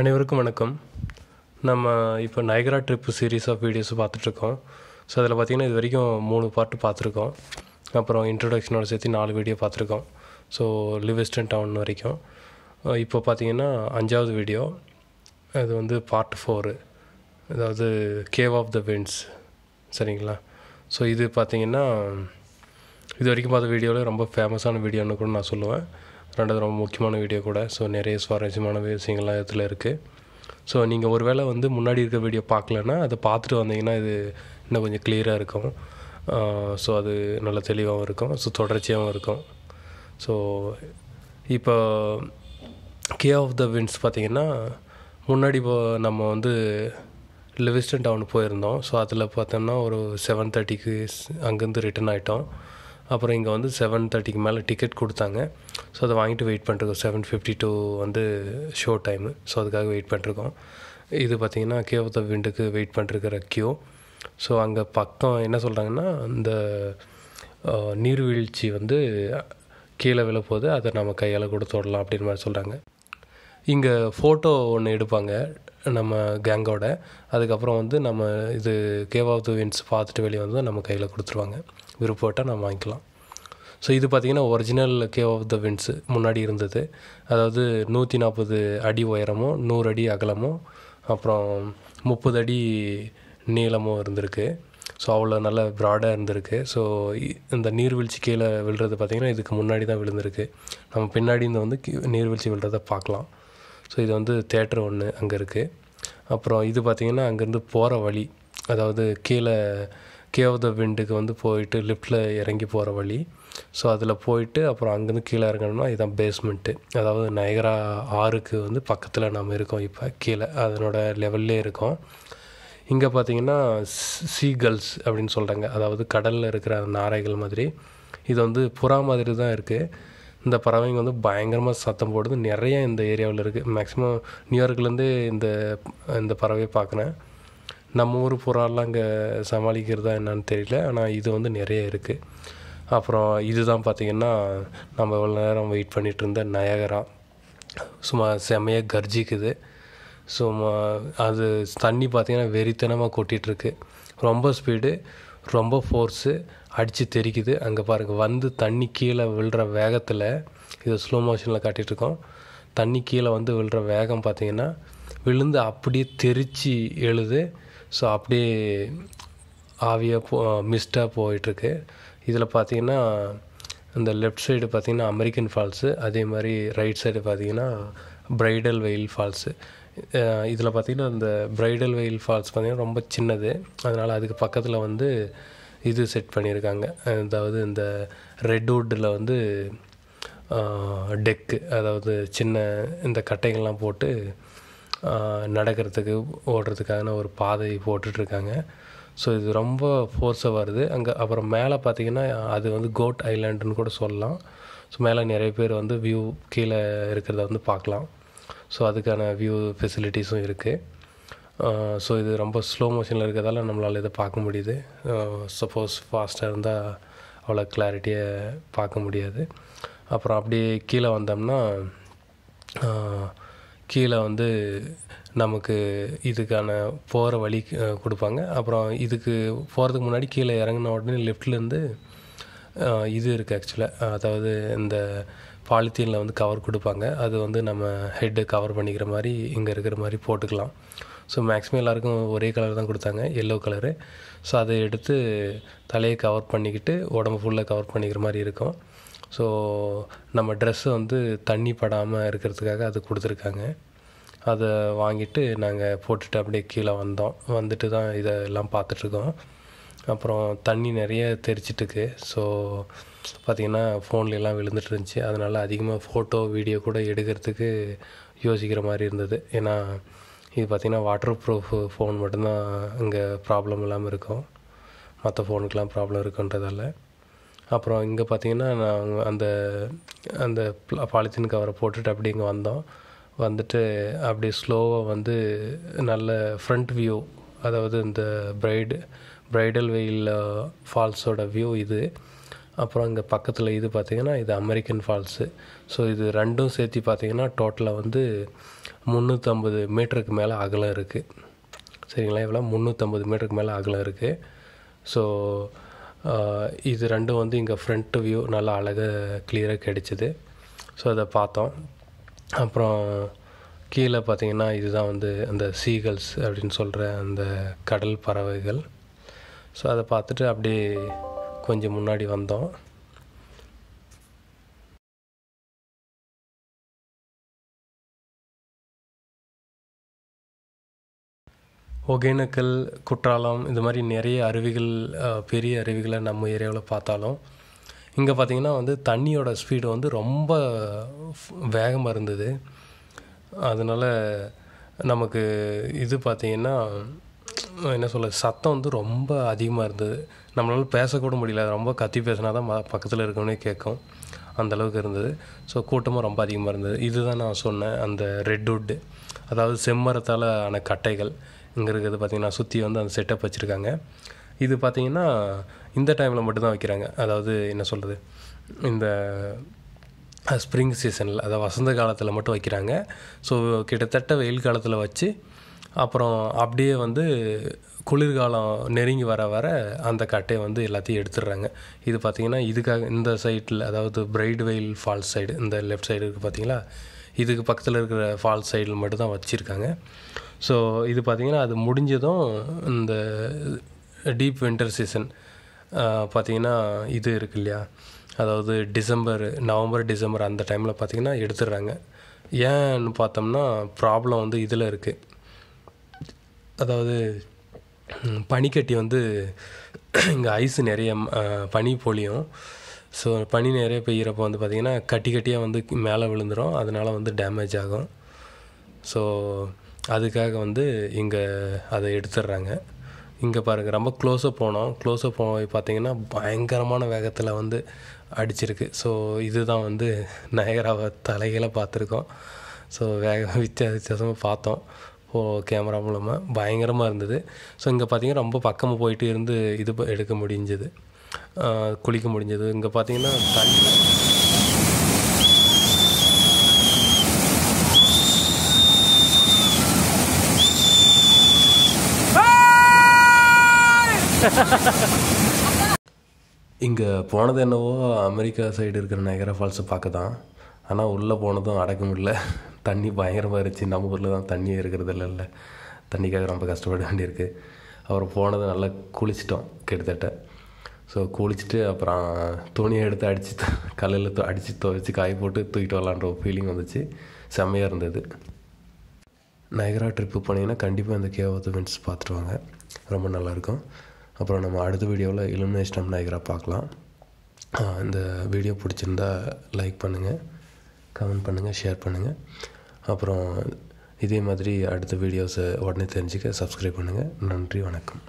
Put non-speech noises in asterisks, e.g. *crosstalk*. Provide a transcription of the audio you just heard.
அனைவருக்கும் வணக்கம் நம்ம இப்போ Niagara trip series of videos பார்த்துட்ருக்கோம் ஸோ அதில் பார்த்திங்கன்னா இது வரைக்கும் மூணு பாட்டு பார்த்துருக்கோம் அப்புறம் இன்ட்ரொடக்ஷனோட சேர்த்து நாலு வீடியோ பார்த்துருக்கோம் ஸோ லிவெஸ்டன் டவுன் வரைக்கும் இப்போ பார்த்திங்கன்னா அஞ்சாவது வீடியோ அது வந்து பார்ட் ஃபோரு அதாவது கேவ் ஆஃப் த விண்ட்ஸ் சரிங்களா ஸோ இது பார்த்திங்கன்னா இது வரைக்கும் பார்த்த வீடியோவில் ரொம்ப ஃபேமஸான வீடியோன்னு கூட நான் சொல்லுவேன் ரெண்டாவது ரொம்ப முக்கியமான வீடியோ கூட ஸோ நிறைய சுவாரஸ்யமான விஷயங்கள்லாம் இதில் இருக்குது ஸோ நீங்கள் ஒரு வேளை வந்து முன்னாடி இருக்க வீடியோ பார்க்கலன்னா அதை பார்த்துட்டு வந்தீங்கன்னா இது இன்னும் கொஞ்சம் கிளியராக இருக்கும் ஸோ அது நல்ல தெளிவாகவும் இருக்கும் ஸோ தொடர்ச்சியாகவும் இருக்கும் ஸோ இப்போ கே ஆஃப் த வின்ஸ் பார்த்திங்கன்னா முன்னாடி இப்போ நம்ம வந்து லிவிஸ்டன் டவுன் போயிருந்தோம் ஸோ அதில் பார்த்தோம்னா ஒரு செவன் தேர்ட்டிக்கு அங்கேருந்து ரிட்டர்ன் ஆகிட்டோம் அப்புறம் இங்கே வந்து செவன் தேர்ட்டிக்கு மேலே டிக்கெட் கொடுத்தாங்க ஸோ அதை வாங்கிட்டு வெயிட் பண்ணிருக்கோம் செவன் ஃபிஃப்டி டூ வந்து ஷோ டைமு ஸோ அதுக்காக வெயிட் பண்ணிருக்கோம் இது பார்த்திங்கன்னா கே ஆஃப் த விண்டுக்கு வெயிட் பண்ணிருக்கிற கியூ ஸோ அங்கே பக்கம் என்ன சொல்கிறாங்கன்னா இந்த நீர்வீழ்ச்சி வந்து கீழே விழப்போது அதை நம்ம கையால் கூட தொடலாம் அப்படின்ற மாதிரி சொல்கிறாங்க இங்கே ஃபோட்டோ ஒன்று எடுப்பாங்க நம்ம கேங்கோட அதுக்கப்புறம் வந்து நம்ம இது கேவ் ஆஃப் த வின்ஸ் பார்த்துட்டு வெளியே வந்து நம்ம கையில் கொடுத்துருவாங்க விருப்பப்பட்டால் நம்ம வாங்கிக்கலாம் ஸோ இது பார்த்திங்கன்னா original cave of the winds முன்னாடி இருந்தது அதாவது நூற்றி நாற்பது அடி உயரமும் நூறு அடி அகலமும் அப்புறம் முப்பது அடி நீளமும் இருந்திருக்கு ஸோ அவ்வளோ நல்ல ப்ராடாக இருந்திருக்கு ஸோ இந்த நீர்வீழ்ச்சி கீழே விழுறது பார்த்திங்கன்னா இதுக்கு முன்னாடி தான் விழுந்திருக்கு நம்ம பின்னாடி இந்த வந்து நீர்வீழ்ச்சி விழுறதை பார்க்கலாம் ஸோ இது வந்து தேட்டர் ஒன்று அங்கே இருக்குது அப்புறம் இது பார்த்திங்கன்னா அங்கேருந்து போகிற வழி அதாவது கீழே கே ஆஃப் த விண்டுக்கு வந்து போயிட்டு லிஃப்ட்டில் இறங்கி போகிற வழி ஸோ அதில் போயிட்டு அப்புறம் அங்கேருந்து கீழே இறங்கணும்னா இதுதான் பேஸ்மெண்ட்டு அதாவது நயகரா ஆறுக்கு வந்து பக்கத்தில் நம்ம இருக்கோம் இப்போ கீழே அதனோட லெவல்லே இருக்கோம் இங்கே பார்த்தீங்கன்னா சீகல்ஸ் அப்படின்னு சொல்கிறாங்க அதாவது கடலில் இருக்கிற நாரைகள் மாதிரி இது வந்து புறா மாதிரி தான் இருக்குது இந்த பறவைங்க வந்து பயங்கரமாக சத்தம் போடுது நிறைய இந்த ஏரியாவில் இருக்குது மேக்ஸிமம் நியூயார்க்லேருந்தே இந்த இந்த பறவையை பார்க்குறேன் நம்ம ஊர் புறாலாம் இங்கே சமாளிக்கிறதா என்னன்னு தெரியல ஆனால் இது வந்து நிறைய இருக்குது அப்புறம் இதுதான் பார்த்திங்கன்னா நம்ம இவ்வளோ நேரம் வெயிட் பண்ணிகிட்டு இருந்த நயகரா சும்மா செமையாக கர்ஜிக்குது சும்மா அது தண்ணி பார்த்திங்கன்னா வெறித்தனமாக கொட்டிகிட்ருக்கு ரொம்ப ஸ்பீடு ரொம்ப ஃபோர்ஸு அடித்து தெரிக்குது அங்கே பாருங்கள் வந்து தண்ணி கீழே விழுற வேகத்தில் இது ஸ்லோ மோஷனில் காட்டிகிட்ருக்கோம் தண்ணி கீழே வந்து விழுற வேகம் பார்த்திங்கன்னா விழுந்து அப்படியே தெரித்து எழுது ஸோ அப்படியே ஆவியாக போ மிஸ்டாக போயிட்டுருக்கு இதில் பார்த்தீங்கன்னா இந்த லெஃப்ட் சைடு பார்த்திங்கன்னா அமெரிக்கன் ஃபால்ஸு அதே மாதிரி ரைட் சைடு பார்த்திங்கன்னா பிரைடல் வெயில் ஃபால்ஸு இதில் பார்த்திங்கன்னா இந்த பிரைடல் வெயில் ஃபால்ஸ் பார்த்திங்கன்னா ரொம்ப சின்னது அதனால் அதுக்கு பக்கத்தில் வந்து இது செட் பண்ணியிருக்காங்க அதாவது இந்த ரெட்வுட்டில் வந்து டெக்கு அதாவது சின்ன இந்த கட்டைகள்லாம் போட்டு நடக்கிறதுக்கு ஓடுறதுக்கான ஒரு பாதை போட்டுட்ருக்காங்க ஸோ இது ரொம்ப ஃபோர்ஸாக வருது அங்கே அப்புறம் மேலே பார்த்தீங்கன்னா அது வந்து கோட் ஐலாண்டுன்னு கூட சொல்லலாம் ஸோ மேலே நிறைய பேர் வந்து வியூ கீழே இருக்கிறத வந்து பார்க்கலாம் ஸோ அதுக்கான வியூ ஃபெசிலிட்டிஸும் இருக்குது ஸோ இது ரொம்ப ஸ்லோ மோஷனில் இருக்கிறதால நம்மளால் இதை பார்க்க முடியுது சப்போஸ் ஃபாஸ்ட்டாக இருந்தால் அவ்வளோ கிளாரிட்டியை பார்க்க முடியாது அப்புறம் அப்படியே கீழே வந்தோம்னா கீழே வந்து நமக்கு இதுக்கான போகிற வழி கொடுப்பாங்க அப்புறம் இதுக்கு போகிறதுக்கு முன்னாடி கீழே இறங்கின உடனே லெஃப்ட்லேருந்து இது இருக்குது ஆக்சுவலாக அதாவது இந்த பாலித்தீனில் வந்து கவர் கொடுப்பாங்க அது வந்து நம்ம ஹெட்டு கவர் பண்ணிக்கிற மாதிரி இங்கே இருக்கிற மாதிரி போட்டுக்கலாம் ஸோ மேக்ஸிமம் எல்லாருக்கும் ஒரே கலர் தான் கொடுத்தாங்க எல்லோ கலரு ஸோ அதை எடுத்து தலையை கவர் பண்ணிக்கிட்டு உடம்பு ஃபுல்லாக கவர் பண்ணிக்கிற மாதிரி இருக்கும் ஸோ நம்ம ட்ரெஸ்ஸு வந்து தண்ணி படாமல் இருக்கிறதுக்காக அது கொடுத்துருக்காங்க அதை வாங்கிட்டு நாங்கள் போட்டுட்டு அப்படியே கீழே வந்தோம் வந்துட்டு தான் இதெல்லாம் பார்த்துட்ருக்கோம் அப்புறம் தண்ணி நிறைய தெரிச்சிட்டுருக்கு ஸோ பார்த்திங்கன்னா ஃபோன்லலாம் விழுந்துட்டு இருந்துச்சு அதனால் அதிகமாக ஃபோட்டோ வீடியோ கூட எடுக்கிறதுக்கு யோசிக்கிற மாதிரி இருந்தது ஏன்னா இது பார்த்திங்கன்னா வாட்டர் ப்ரூஃப் ஃபோன் மட்டும்தான் இங்கே ப்ராப்ளம் இல்லாமல் இருக்கும் மற்ற ஃபோனுக்கெலாம் ப்ராப்ளம் இருக்குன்றதால அப்புறம் இங்கே பார்த்திங்கன்னா நாங்கள் அந்த அந்த பாலித்தீன் கவரை போட்டுட்டு அப்படி இங்கே வந்தோம் வந்துட்டு அப்படி ஸ்லோவாக வந்து நல்ல ஃப்ரண்ட் வியூ அதாவது இந்த பிரைடு பிரைடல் வெயில் ஃபால்ஸோட வியூ இது அப்புறம் இங்கே பக்கத்தில் இது பார்த்திங்கன்னா இது அமெரிக்கன் ஃபால்ஸு ஸோ இது ரெண்டும் சேர்த்து பார்த்திங்கன்னா டோட்டலாக வந்து முந்நூற்றம்பது மீட்டருக்கு மேலே அகலம் இருக்குது சரிங்களா இவ்வளோ முந்நூற்றம்பது மீட்டருக்கு மேலே அகலம் இருக்குது ஸோ இது ரெண்டும் வந்து இங்கே ஃப்ரண்ட் வியூ நல்லா அழகாக கிளியராக கிடைச்சிது ஸோ அதை பார்த்தோம் அப்புறம் கீழே பார்த்தீங்கன்னா இதுதான் வந்து அந்த சீகல்ஸ் அப்படின்னு சொல்கிற அந்த கடல் பறவைகள் ஸோ அதை பார்த்துட்டு அப்படியே கொஞ்சம் முன்னாடி வந்தோம் ஒகேனக்கல் குற்றாலம் இந்த மாதிரி நிறைய அருவிகள் பெரிய அருவிகளை நம்ம ஏரியாவில் பார்த்தாலும் இங்கே பார்த்தீங்கன்னா வந்து தண்ணியோட ஸ்பீடு வந்து ரொம்ப வேகமாக இருந்தது அதனால் நமக்கு இது பார்த்திங்கன்னா என்ன சொல்ல சத்தம் வந்து ரொம்ப அதிகமாக இருந்தது நம்மளால் பேசக்கூட முடியல ரொம்ப கத்தி பேசினா தான் பக்கத்தில் இருக்கவனே கேட்கும் அந்தளவுக்கு இருந்தது ஸோ கூட்டமும் ரொம்ப அதிகமாக இருந்தது இதுதான் நான் சொன்னேன் அந்த ரெட்வுட்டு அதாவது செம்மரத்தால் ஆன கட்டைகள் இங்கே இருக்கிறது பார்த்திங்கன்னா சுற்றி வந்து அந்த செட்டப் வச்சுருக்காங்க இது பார்த்திங்கன்னா இந்த டைமில் மட்டும்தான் வைக்கிறாங்க அதாவது என்ன சொல்கிறது இந்த ஸ்ப்ரிங் சீசனில் அதாவது வசந்த காலத்தில் மட்டும் வைக்கிறாங்க ஸோ கிட்டத்தட்ட வெயில் காலத்தில் வச்சு அப்புறம் அப்படியே வந்து குளிர்காலம் நெருங்கி வர வர அந்த கட்டையை வந்து எல்லாத்தையும் எடுத்துடுறாங்க இது பார்த்திங்கன்னா இதுக்காக இந்த சைட்டில் அதாவது பிரைட் வெயில் ஃபால்ஸ் சைடு இந்த லெஃப்ட் சைடு இருக்குது பார்த்திங்களா இதுக்கு பக்கத்தில் இருக்கிற ஃபால்ஸ் சைடில் மட்டும்தான் வச்சுருக்காங்க ஸோ இது பார்த்திங்கன்னா அது முடிஞ்சதும் இந்த டீப் வின்டர் சீசன் பார்த்திங்கன்னா இது இருக்கு இல்லையா அதாவது டிசம்பர் நவம்பர் டிசம்பர் அந்த டைமில் பார்த்திங்கன்னா எடுத்துடுறாங்க ஏன்னு பார்த்தோம்னா ப்ராப்ளம் வந்து இதில் இருக்குது அதாவது பனிக்கட்டி வந்து இங்கே ஐஸ் நிறைய பனி பொழியும் ஸோ பனி நிறைய பெய்கிறப்போ வந்து பார்த்திங்கன்னா கட்டி கட்டியாக வந்து மேலே விழுந்துடும் அதனால் வந்து டேமேஜ் ஆகும் ஸோ அதுக்காக வந்து இங்கே அதை எடுத்துடுறாங்க இங்கே பாருங்கள் ரொம்ப க்ளோஸாக போனோம் க்ளோஸாக போய் பார்த்தீங்கன்னா பயங்கரமான வேகத்தில் வந்து அடிச்சிருக்கு ஸோ இதுதான் வந்து நயகராவை தலைகளை பார்த்துருக்கோம் ஸோ வேகம் *laughs* வித்தியாச வித்தியாசமாக பார்த்தோம் ஓ கேமரா மூலமாக பயங்கரமாக இருந்தது ஸோ இங்கே பார்த்தீங்கன்னா ரொம்ப பக்கமாக போயிட்டு இருந்து இது எடுக்க முடிஞ்சது குளிக்க முடிஞ்சது இங்கே பார்த்தீங்கன்னா தண்ணி இங்கே போனது என்னவோ அமெரிக்கா சைடு இருக்கிற நகர ஃபால்ஸை பார்க்க தான் ஆனால் உள்ளே போனதும் அடக்க முடியல தண்ணி பயங்கரமாக இருந்துச்சு நம்ம ஊரில் தான் தண்ணியே இருக்கிறது இல்லை தண்ணிக்காக ரொம்ப கஷ்டப்பட வேண்டியிருக்கு அப்புறம் போனது நல்லா குளிச்சிட்டோம் கிட்டத்தட்ட ஸோ குளிச்சுட்டு அப்புறம் துணியை எடுத்து அடித்து கல்லில் அடித்து துவைச்சி காய் போட்டு தூக்கிட்டு வரலான்ற ஒரு ஃபீலிங் வந்துச்சு செம்மையாக இருந்தது நயகரா ட்ரிப்பு போனீங்கன்னா கண்டிப்பாக இந்த கேவ் ஆஃப் பார்த்துட்டு வாங்க ரொம்ப நல்லாயிருக்கும் அப்புறம் நம்ம அடுத்த வீடியோவில் இலுமினேஷன் நாயகரை பார்க்கலாம் இந்த வீடியோ பிடிச்சிருந்தா லைக் பண்ணுங்கள் கமெண்ட் பண்ணுங்கள் ஷேர் பண்ணுங்கள் அப்புறம் இதே மாதிரி அடுத்த வீடியோஸை உடனே தெரிஞ்சுக்க சப்ஸ்கிரைப் பண்ணுங்கள் நன்றி வணக்கம்